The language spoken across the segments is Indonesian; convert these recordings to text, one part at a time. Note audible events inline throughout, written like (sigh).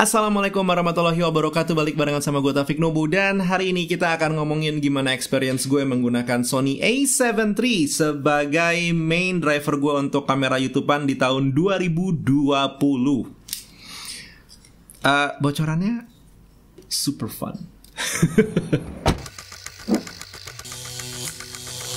Assalamualaikum warahmatullahi wabarakatuh Balik barengan sama gue Taufik Nobu Dan hari ini kita akan ngomongin gimana experience gue menggunakan Sony a7 III Sebagai main driver gue untuk kamera YouTubean di tahun 2020 uh, eh, Bocorannya super fun (laughs)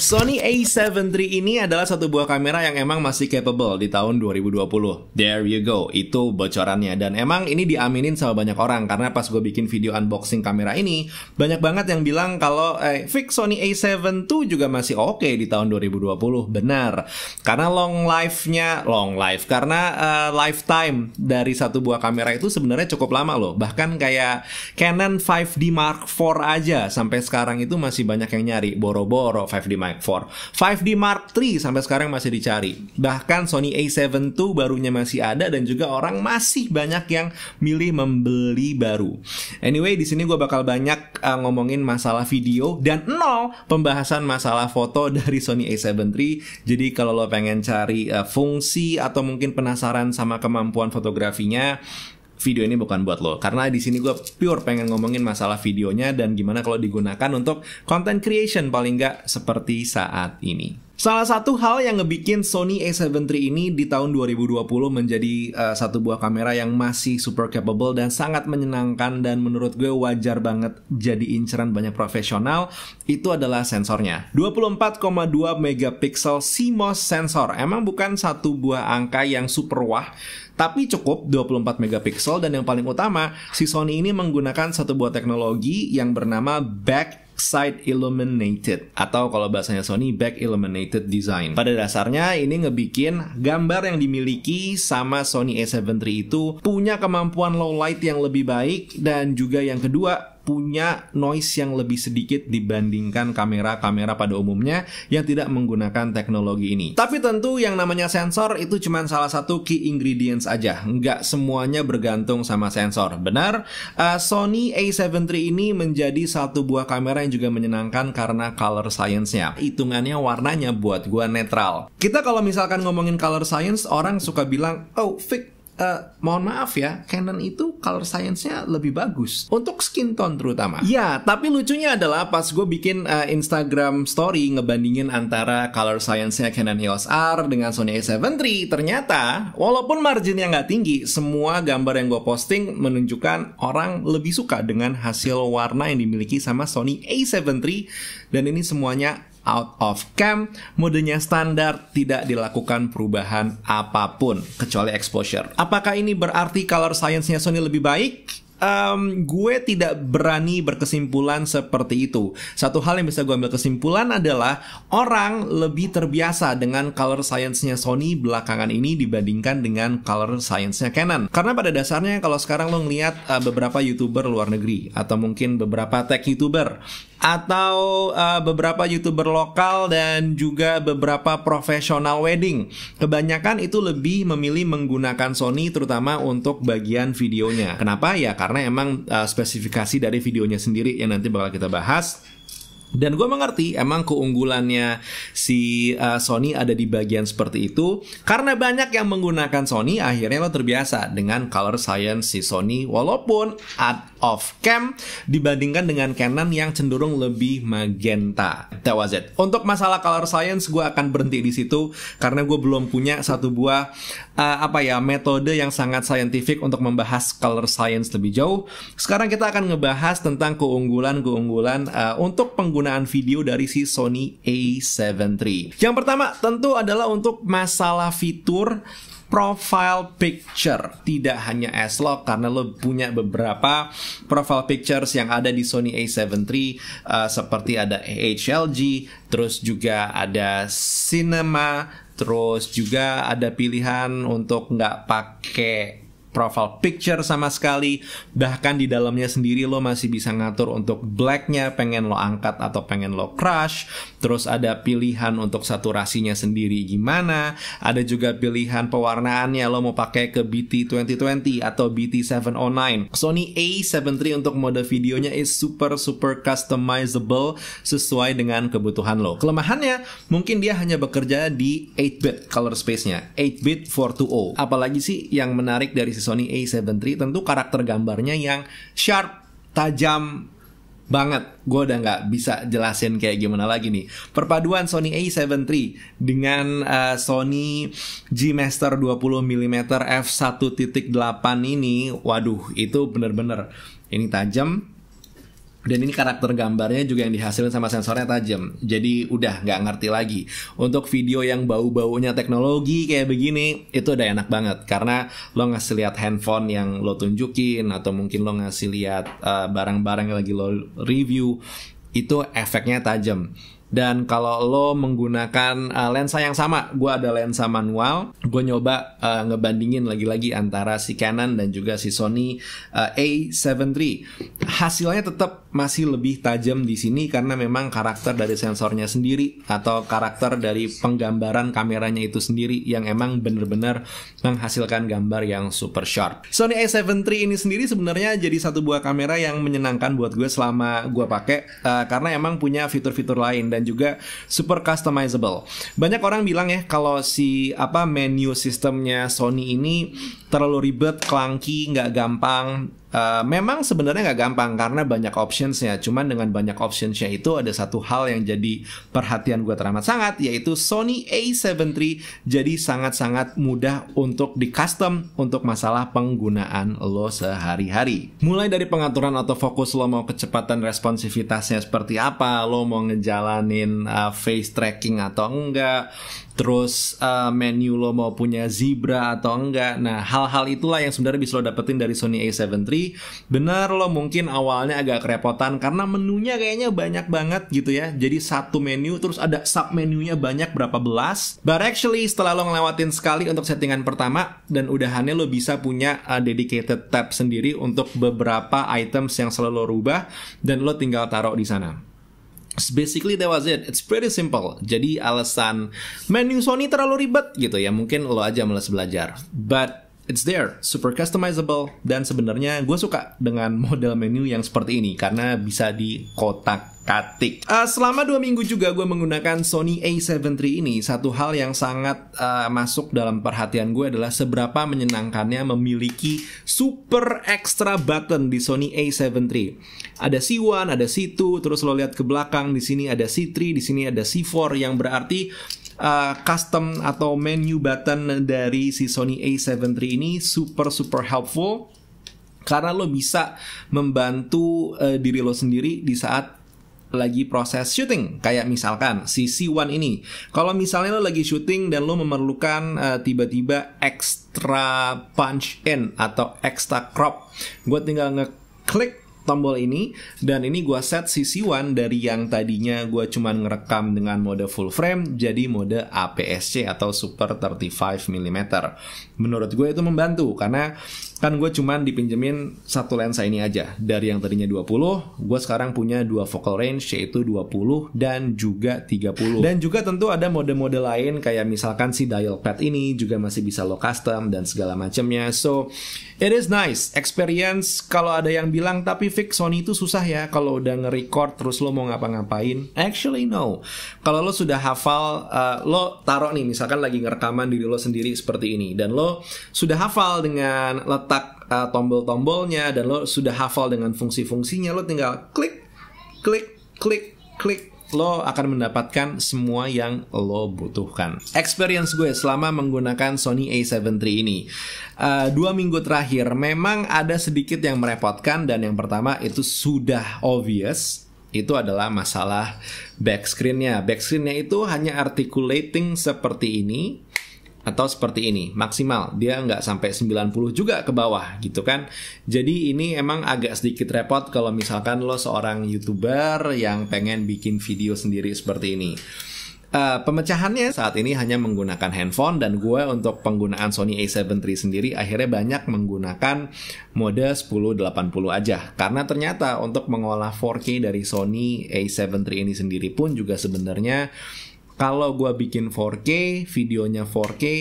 Sony A7 III ini adalah satu buah kamera yang emang masih capable di tahun 2020. There you go, itu bocorannya. Dan emang ini diaminin sama banyak orang karena pas gue bikin video unboxing kamera ini, banyak banget yang bilang kalau eh, fix Sony A7 tuh juga masih oke okay di tahun 2020. Benar. Karena long life-nya, long life, karena uh, lifetime dari satu buah kamera itu sebenarnya cukup lama loh. Bahkan kayak Canon 5D Mark IV aja sampai sekarang itu masih banyak yang nyari boro-boro 5D Mark Mark IV. 5D Mark III sampai sekarang masih dicari. Bahkan Sony A7 II barunya masih ada dan juga orang masih banyak yang milih membeli baru. Anyway, di sini gue bakal banyak uh, ngomongin masalah video dan nol pembahasan masalah foto (laughs) dari Sony A7 III. Jadi kalau lo pengen cari uh, fungsi atau mungkin penasaran sama kemampuan fotografinya, video ini bukan buat lo karena di sini gue pure pengen ngomongin masalah videonya dan gimana kalau digunakan untuk content creation paling nggak seperti saat ini. Salah satu hal yang ngebikin Sony A7 III ini di tahun 2020 menjadi uh, satu buah kamera yang masih super capable dan sangat menyenangkan dan menurut gue wajar banget jadi inceran banyak profesional itu adalah sensornya. 24,2 megapiksel CMOS sensor. Emang bukan satu buah angka yang super wah, tapi cukup 24 megapiksel dan yang paling utama si Sony ini menggunakan satu buah teknologi yang bernama back side illuminated atau kalau bahasanya Sony back illuminated design. Pada dasarnya ini ngebikin gambar yang dimiliki sama Sony A7 III itu punya kemampuan low light yang lebih baik dan juga yang kedua punya noise yang lebih sedikit dibandingkan kamera-kamera pada umumnya yang tidak menggunakan teknologi ini. Tapi tentu yang namanya sensor itu cuma salah satu key ingredients aja, nggak semuanya bergantung sama sensor. Benar, uh, Sony A7 III ini menjadi satu buah kamera yang juga menyenangkan karena color science-nya. Hitungannya warnanya buat gua netral. Kita kalau misalkan ngomongin color science, orang suka bilang, oh fake Uh, mohon maaf ya, Canon itu color science-nya lebih bagus untuk skin tone terutama. Ya, tapi lucunya adalah pas gue bikin uh, Instagram story ngebandingin antara color science-nya Canon EOS R dengan Sony A7 III, ternyata walaupun marginnya nggak tinggi, semua gambar yang gue posting menunjukkan orang lebih suka dengan hasil warna yang dimiliki sama Sony A7 III dan ini semuanya out of camp, modenya standar, tidak dilakukan perubahan apapun kecuali exposure. Apakah ini berarti color science-nya Sony lebih baik? Um, gue tidak berani berkesimpulan seperti itu. Satu hal yang bisa gue ambil kesimpulan adalah orang lebih terbiasa dengan color science-nya Sony belakangan ini dibandingkan dengan color science-nya Canon. Karena pada dasarnya kalau sekarang lo ngeliat uh, beberapa youtuber luar negeri atau mungkin beberapa tech youtuber atau uh, beberapa youtuber lokal dan juga beberapa profesional wedding. Kebanyakan itu lebih memilih menggunakan Sony terutama untuk bagian videonya. Kenapa? Ya karena emang uh, spesifikasi dari videonya sendiri yang nanti bakal kita bahas. Dan gue mengerti emang keunggulannya si uh, Sony ada di bagian seperti itu karena banyak yang menggunakan Sony akhirnya lo terbiasa dengan color science si Sony walaupun out of cam dibandingkan dengan Canon yang cenderung lebih magenta. That was it. Untuk masalah color science gue akan berhenti di situ karena gue belum punya satu buah uh, apa ya metode yang sangat scientific untuk membahas color science lebih jauh. Sekarang kita akan ngebahas tentang keunggulan-keunggulan uh, untuk pengguna penggunaan video dari si Sony A7 III. Yang pertama tentu adalah untuk masalah fitur profile picture tidak hanya S-Log karena lo punya beberapa profile pictures yang ada di Sony A7 III uh, seperti ada HLG terus juga ada cinema terus juga ada pilihan untuk nggak pakai profile picture sama sekali bahkan di dalamnya sendiri lo masih bisa ngatur untuk blacknya pengen lo angkat atau pengen lo crush terus ada pilihan untuk saturasinya sendiri gimana ada juga pilihan pewarnaannya lo mau pakai ke BT2020 atau BT709 Sony a 73 untuk mode videonya is super super customizable sesuai dengan kebutuhan lo kelemahannya mungkin dia hanya bekerja di 8-bit color space-nya 8-bit 420 apalagi sih yang menarik dari Sony A7 III tentu karakter gambarnya yang sharp, tajam, banget. Gue udah nggak bisa jelasin kayak gimana lagi nih. Perpaduan Sony A7 III dengan uh, Sony G Master 20 mm f1.8 ini, waduh, itu bener-bener ini tajam, dan ini karakter gambarnya juga yang dihasilkan sama sensornya tajam. Jadi udah nggak ngerti lagi. Untuk video yang bau-baunya teknologi kayak begini, itu udah enak banget. Karena lo ngasih lihat handphone yang lo tunjukin, atau mungkin lo ngasih lihat uh, barang-barang yang lagi lo review, itu efeknya tajam dan kalau lo menggunakan uh, lensa yang sama, gue ada lensa manual, gue nyoba uh, ngebandingin lagi-lagi antara si Canon dan juga si Sony uh, A7 III. Hasilnya tetap masih lebih tajam di sini karena memang karakter dari sensornya sendiri atau karakter dari penggambaran kameranya itu sendiri yang emang bener-bener menghasilkan gambar yang super sharp. Sony A7 III ini sendiri sebenarnya jadi satu buah kamera yang menyenangkan buat gue selama gue pakai uh, karena emang punya fitur-fitur lain dan dan juga super customizable. Banyak orang bilang ya kalau si apa menu sistemnya Sony ini terlalu ribet, clunky, nggak gampang Eh, memang sebenarnya nggak gampang karena banyak optionsnya. Cuman dengan banyak optionsnya itu ada satu hal yang jadi perhatian gue teramat sangat yaitu Sony A7 III jadi sangat-sangat mudah untuk di custom untuk masalah penggunaan lo sehari-hari. Mulai dari pengaturan autofocus lo mau kecepatan responsivitasnya seperti apa, lo mau ngejalanin uh, face tracking atau enggak, terus uh, menu lo mau punya zebra atau enggak. Nah, hal-hal itulah yang sebenarnya bisa lo dapetin dari Sony A7 III. Benar lo mungkin awalnya agak kerepotan karena menunya kayaknya banyak banget gitu ya. Jadi satu menu terus ada sub menunya banyak berapa belas. But actually setelah lo ngelewatin sekali untuk settingan pertama dan udahannya lo bisa punya uh, dedicated tab sendiri untuk beberapa items yang selalu lo rubah dan lo tinggal taruh di sana. Basically that was it. It's pretty simple. Jadi alasan menu Sony terlalu ribet gitu ya. Mungkin lo aja males belajar. But It's there, super customizable dan sebenarnya gue suka dengan (laughs) model menu yang seperti ini karena bisa di kotak katik. Uh, eh, selama dua minggu juga gue menggunakan Sony A7 III ini. Satu hal yang sangat uh, masuk dalam perhatian gue adalah seberapa menyenangkannya memiliki super extra button di Sony A7 III. Ada C1, ada C2, terus lo lihat ke belakang di sini ada C3, di sini ada C4 yang berarti Eh, custom atau menu button dari si Sony A7 III ini super super helpful karena lo bisa membantu uh, diri lo sendiri di saat lagi proses syuting kayak misalkan si C1 ini kalau misalnya lo lagi syuting dan lo memerlukan uh, tiba-tiba extra punch in atau extra crop gue tinggal ngeklik tombol ini dan ini gua set sisi one dari yang tadinya gua cuman ngerekam dengan mode full frame jadi mode APS-C atau Super 35mm. Menurut gue itu membantu karena kan gue cuman dipinjemin satu lensa ini aja dari yang tadinya 20 gue sekarang punya dua focal range yaitu 20 dan juga 30 dan juga tentu ada mode-mode lain kayak misalkan si dial pad ini juga masih bisa lo custom dan segala macamnya so it is nice experience kalau ada yang bilang tapi fix Sony itu susah ya kalau udah nge-record terus lo mau ngapa-ngapain actually no kalau lo sudah hafal uh, lo taruh nih misalkan lagi ngerekaman diri lo sendiri seperti ini dan lo sudah hafal dengan letak uh, tombol-tombolnya dan lo sudah hafal dengan fungsi-fungsinya, lo tinggal klik, klik, klik, klik lo akan mendapatkan semua yang lo butuhkan. Experience gue selama menggunakan Sony A7 III ini, uh, dua minggu terakhir memang ada sedikit yang merepotkan dan yang pertama itu sudah obvious. Itu adalah masalah back screen screennya itu hanya articulating seperti ini atau seperti ini maksimal dia nggak sampai 90 juga ke bawah gitu kan jadi ini emang agak sedikit repot kalau misalkan lo seorang youtuber yang pengen bikin video sendiri seperti ini Uh, pemecahannya saat ini hanya menggunakan handphone dan gue untuk penggunaan Sony A7 III sendiri akhirnya banyak menggunakan mode 1080 aja karena ternyata untuk mengolah 4K dari Sony A7 III ini sendiri pun juga sebenarnya kalau gue bikin 4K, videonya 4K, uh,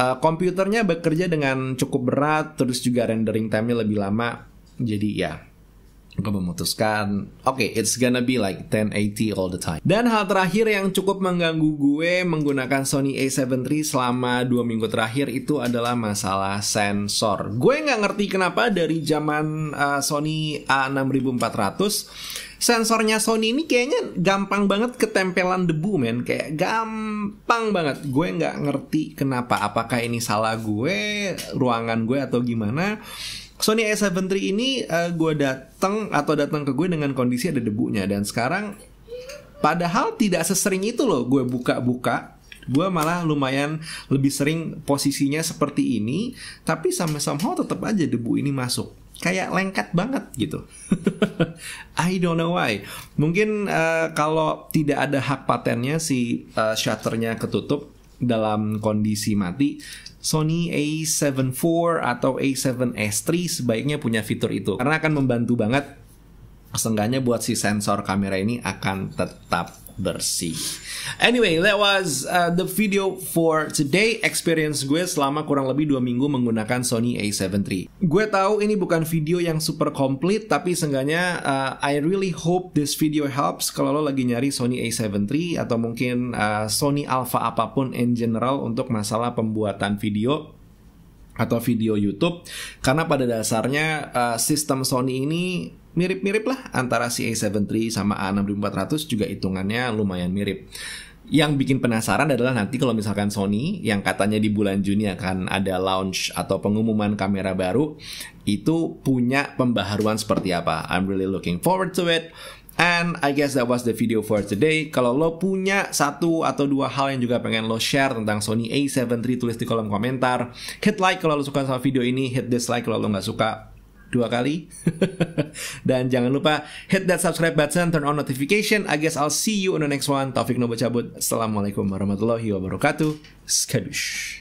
eh, komputernya bekerja dengan cukup berat, terus juga rendering time-nya lebih lama. Jadi ya, gue memutuskan, oke, okay, it's gonna be like 1080 all the time. Dan hal terakhir yang cukup mengganggu gue menggunakan Sony A7 III selama dua minggu terakhir itu adalah masalah sensor. Gue nggak ngerti kenapa dari zaman uh, Sony A6400 sensornya Sony ini kayaknya gampang banget ketempelan debu men kayak gampang banget gue nggak ngerti kenapa apakah ini salah gue ruangan gue atau gimana Sony A7 III ini uh, gue datang atau datang ke gue dengan kondisi ada debunya dan sekarang padahal tidak sesering itu loh gue buka-buka gue malah lumayan lebih sering posisinya seperti ini tapi sama somehow tetap aja debu ini masuk kayak lengket banget gitu. (laughs) I don't know why. Mungkin uh, kalau tidak ada hak patennya si uh, shutternya ketutup dalam kondisi mati, Sony A7 IV atau A7S3 sebaiknya punya fitur itu karena akan membantu banget Seenggaknya buat si sensor kamera ini akan tetap bersih. Anyway, that was uh, the video for today. Experience gue selama kurang lebih dua minggu menggunakan Sony A7 III. Gue tahu ini bukan video yang super komplit, tapi seenggaknya uh, I really hope this video helps kalau lo lagi nyari Sony A7 III atau mungkin uh, Sony Alpha apapun in general untuk masalah pembuatan video atau video YouTube karena pada dasarnya uh, sistem Sony ini mirip-mirip lah antara si A73 sama A6400 juga hitungannya lumayan mirip. Yang bikin penasaran adalah nanti kalau misalkan Sony yang katanya di bulan Juni akan ada launch atau pengumuman kamera baru itu punya pembaharuan seperti apa. I'm really looking forward to it. And I guess that was the video for today. Kalau lo punya satu atau dua hal yang juga pengen lo share tentang Sony a 7 III tulis di kolom komentar. Hit like kalau lo suka sama video ini, hit dislike kalau lo nggak suka dua kali. (laughs) Dan jangan lupa hit that subscribe button, turn on notification. I guess I'll see you on the next one. Taufik Nobo cabut. Assalamualaikum warahmatullahi wabarakatuh. Skadush.